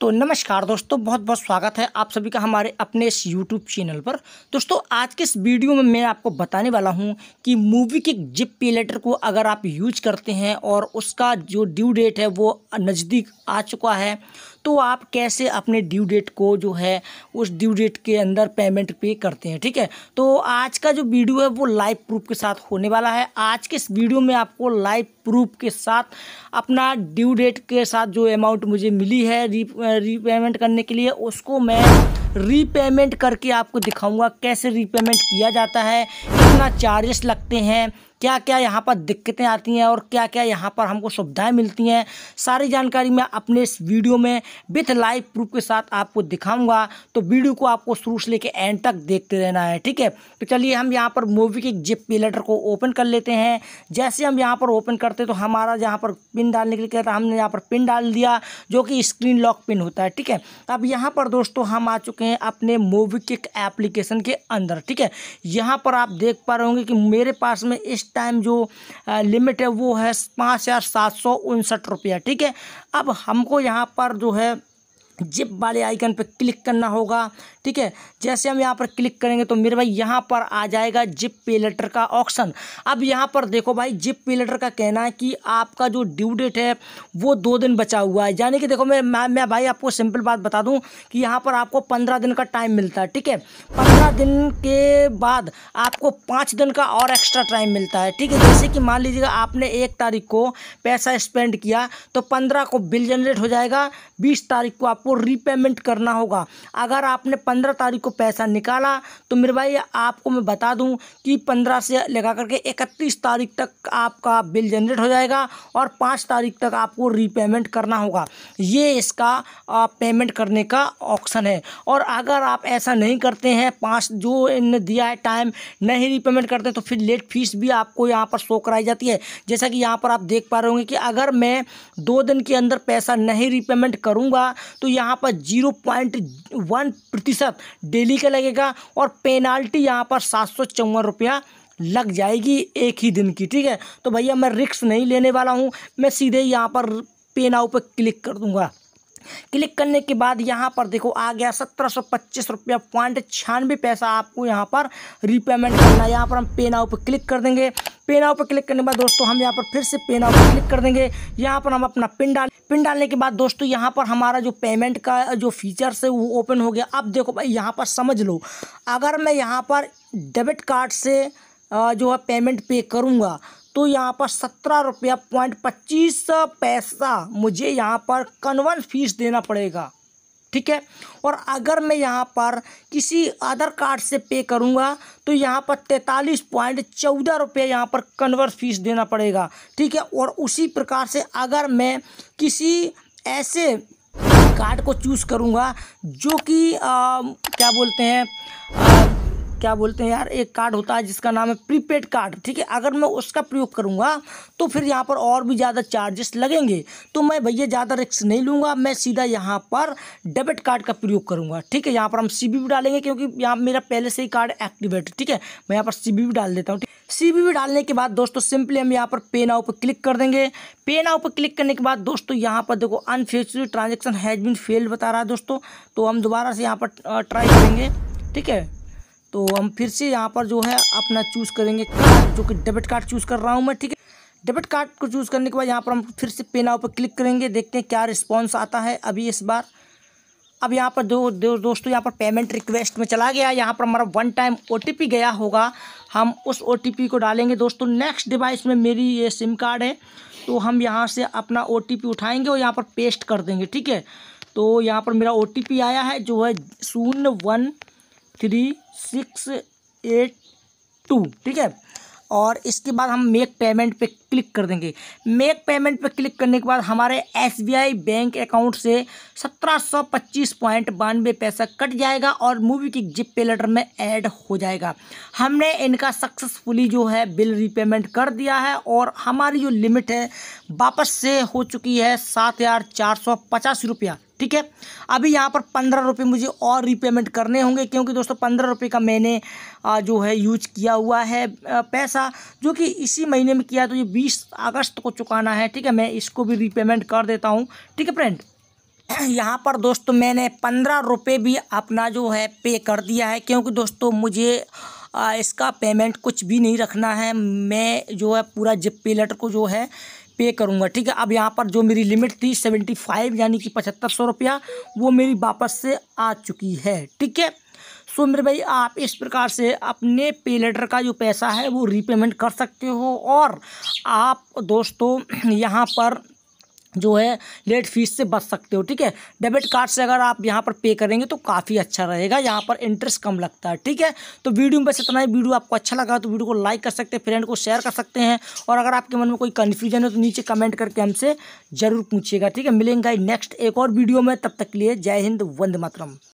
तो नमस्कार दोस्तों बहुत बहुत स्वागत है आप सभी का हमारे अपने इस YouTube चैनल पर दोस्तों आज के इस वीडियो में मैं आपको बताने वाला हूं कि मूवी के जिप पे लेटर को अगर आप यूज करते हैं और उसका जो ड्यू डेट है वो नज़दीक आ चुका है तो आप कैसे अपने ड्यू डेट को जो है उस ड्यू डेट के अंदर पेमेंट पे करते हैं ठीक है तो आज का जो वीडियो है वो लाइव प्रूफ के साथ होने वाला है आज के इस वीडियो में आपको लाइव प्रूफ के साथ अपना ड्यू डेट के साथ जो अमाउंट मुझे मिली है रीपेमेंट करने के लिए उसको मैं रीपेमेंट करके आपको दिखाऊंगा कैसे रीपेमेंट किया जाता है कितना चार्जेस लगते हैं क्या क्या यहाँ पर दिक्कतें आती हैं और क्या क्या यहाँ पर हमको सुविधाएं मिलती हैं सारी जानकारी मैं अपने इस वीडियो में विथ लाइव प्रूफ के साथ आपको दिखाऊंगा तो वीडियो को आपको शुरू से लेकर एंड तक देखते रहना है ठीक है तो चलिए हम यहाँ पर मूवी के जिप पे लेटर को ओपन कर लेते हैं जैसे हम यहाँ पर ओपन करते तो हमारा यहाँ पर पिन डालने के लिए कहता हमने यहाँ पर पिन डाल दिया जो कि स्क्रीन लॉक पिन होता है ठीक है अब यहाँ पर दोस्तों हम आ चुके हैं अपने मूवी एप्लीकेशन के अंदर ठीक है यहाँ पर आप देख पा रहे होंगे कि मेरे पास में इस टाइम जो लिमिट है वो है पाँच हज़ार सात सौ उनसठ रुपया ठीक है अब हमको यहाँ पर जो है जिप वाले आइकन पर क्लिक करना होगा ठीक है जैसे हम यहाँ पर क्लिक करेंगे तो मेरे भाई यहाँ पर आ जाएगा जिप पे लेटर का ऑप्शन अब यहाँ पर देखो भाई जिप पे लेटर का कहना है कि आपका जो ड्यू डेट है वो दो दिन बचा हुआ है यानी कि देखो मैं मैं मैं भाई आपको सिंपल बात बता दूँ कि यहाँ पर आपको पंद्रह दिन का टाइम मिलता है ठीक है पंद्रह दिन के बाद आपको पाँच दिन का और एक्स्ट्रा टाइम मिलता है ठीक है जैसे कि मान लीजिएगा आपने एक तारीख को पैसा स्पेंड किया तो पंद्रह को बिल जनरेट हो जाएगा बीस तारीख को आप आपको रीपेमेंट करना होगा अगर आपने पंद्रह तारीख को पैसा निकाला तो मेरे भाई आपको मैं बता दूं कि पंद्रह से लगा करके इकतीस तारीख तक आपका बिल जनरेट हो जाएगा और पाँच तारीख तक आपको रीपेमेंट करना होगा ये इसका पेमेंट करने का ऑप्शन है और अगर आप ऐसा नहीं करते हैं पाँच जो इनने दिया है टाइम नहीं रीपेमेंट करते तो फिर लेट फीस भी आपको यहाँ पर शो कराई जाती है जैसा कि यहाँ पर आप देख पा रहे होंगे कि अगर मैं दो दिन के अंदर पैसा नहीं रीपेमेंट करूँगा तो यहाँ पर जीरो पॉइंट वन प्रतिशत डेली का लगेगा और पेनाल्टी यहाँ पर सात सौ चौवन रुपया लग जाएगी एक ही दिन की ठीक है तो भैया मैं रिक्स नहीं लेने वाला हूँ मैं सीधे यहाँ पर पेनाओ पर क्लिक कर दूँगा क्लिक करने के बाद यहाँ पर देखो आ गया सत्रह सौ पच्चीस रुपया पॉइंट छियानवे पैसा आपको यहाँ पर रिपेमेंट करना है यहाँ पर हम पे नाउ पर क्लिक कर देंगे पे नाउ पर क्लिक करने के बाद दोस्तों हम यहाँ पर फिर से पे नाउ पर क्लिक कर देंगे यहाँ पर हम अपना पिन डाल पिन डालने के बाद दोस्तों यहाँ पर हमारा जो पेमेंट का जो फीचर्स है वो ओपन हो गया अब देखो भाई यहाँ पर समझ लो अगर मैं यहाँ पर डेबिट कार्ड से जो है पेमेंट पे करूँगा तो यहाँ पर सत्रह रुपया पॉइंट पच्चीस पैसा मुझे यहाँ पर कन्वर्ट फीस देना पड़ेगा ठीक है और अगर मैं यहाँ पर किसी अदर कार्ड से पे करूँगा तो यहाँ पर तैंतालीस पॉइंट चौदह रुपये यहाँ पर कन्वर्ट फीस देना पड़ेगा ठीक है और उसी प्रकार से अगर मैं किसी ऐसे कार्ड को चूज़ करूँगा जो कि क्या बोलते हैं क्या बोलते हैं यार एक कार्ड होता है जिसका नाम है प्रीपेड कार्ड ठीक है अगर मैं उसका प्रयोग करूँगा तो फिर यहाँ पर और भी ज़्यादा चार्जेस लगेंगे तो मैं भैया ज़्यादा रिक्स नहीं लूँगा मैं सीधा यहाँ पर डेबिट कार्ड का प्रयोग करूँगा ठीक है यहाँ पर हम सी भी डालेंगे क्योंकि यहाँ मेरा पहले से ही कार्ड एक्टिवेट ठीक है मैं यहाँ पर सी भी डाल देता हूँ सी भी डालने के बाद दोस्तों सिंपली हम यहाँ पर पे नाउ पर क्लिक कर देंगे पे नाउ पर क्लिक करने के बाद दोस्तों यहाँ पर देखो अनफेचुर ट्रांजेक्शन हैज़ बिन फेल्ड बता रहा है दोस्तों तो हम दोबारा से यहाँ पर ट्राई करेंगे ठीक है तो हम फिर से यहाँ पर जो है अपना चूज़ करेंगे कार्ड जो कि डेबिट कार्ड चूज़ कर रहा हूँ मैं ठीक है डेबिट कार्ड को चूज़ करने के बाद यहाँ पर हम फिर से पे नाव पर क्लिक करेंगे देखते हैं क्या रिस्पॉन्स आता है अभी इस बार अब यहाँ पर दो दो दोस्तों यहाँ पर पेमेंट रिक्वेस्ट में चला गया यहाँ पर हमारा वन टाइम ओ गया होगा हम उस ओ को डालेंगे दोस्तों नेक्स्ट डिवाइस में मेरी ये सिम कार्ड है तो हम यहाँ से अपना ओ उठाएंगे और यहाँ पर पेस्ट कर देंगे ठीक है तो यहाँ पर मेरा ओ आया है जो है शून्य one three six eight two ठीक है और इसके बाद हम मेक पेमेंट पे क्लिक कर देंगे मेक पेमेंट पे क्लिक करने के बाद हमारे एसबीआई बैंक अकाउंट से सत्रह सौ पच्चीस पॉइंट बानवे पैसा कट जाएगा और मूवी की जिप पे लेटर में ऐड हो जाएगा हमने इनका सक्सेसफुली जो है बिल रीपेमेंट कर दिया है और हमारी जो लिमिट है वापस से हो चुकी है सात हज़ार चार सौ पचास रुपया ठीक है अभी यहाँ पर पंद्रह रुपये मुझे और रिपेमेंट करने होंगे क्योंकि दोस्तों पंद्रह रुपये का मैंने जो है यूज किया हुआ है पैसा जो कि इसी महीने में किया तो ये बीस अगस्त को चुकाना है ठीक है मैं इसको भी रीपेमेंट कर देता हूँ ठीक है फ्रेंड यहाँ पर दोस्तों मैंने पंद्रह रुपये भी अपना जो है पे कर दिया है क्योंकि दोस्तों मुझे इसका पेमेंट कुछ भी नहीं रखना है मैं जो है पूरा जिप पे लेटर को जो है पे करूँगा ठीक है अब यहाँ पर जो मेरी लिमिट थी सेवेंटी फाइव यानी कि पचहत्तर सौ रुपया वो मेरी वापस से आ चुकी है ठीक है सो मेरे भाई आप इस प्रकार से अपने पे लेटर का जो पैसा है वो रीपेमेंट कर सकते हो और आप दोस्तों यहाँ पर जो है लेट फीस से बच सकते हो ठीक है डेबिट कार्ड से अगर आप यहाँ पर पे करेंगे तो काफ़ी अच्छा रहेगा यहाँ पर इंटरेस्ट कम लगता है ठीक है तो वीडियो में बस इतना ही वीडियो आपको अच्छा लगा तो वीडियो को लाइक कर सकते हैं फ्रेंड को शेयर कर सकते हैं और अगर आपके मन में कोई कन्फ्यूजन है तो नीचे कमेंट करके हमसे ज़रूर पूछिएगा ठीक है मिलेंगे नेक्स्ट एक और वीडियो में तब तक के लिए जय हिंद वंद मातरम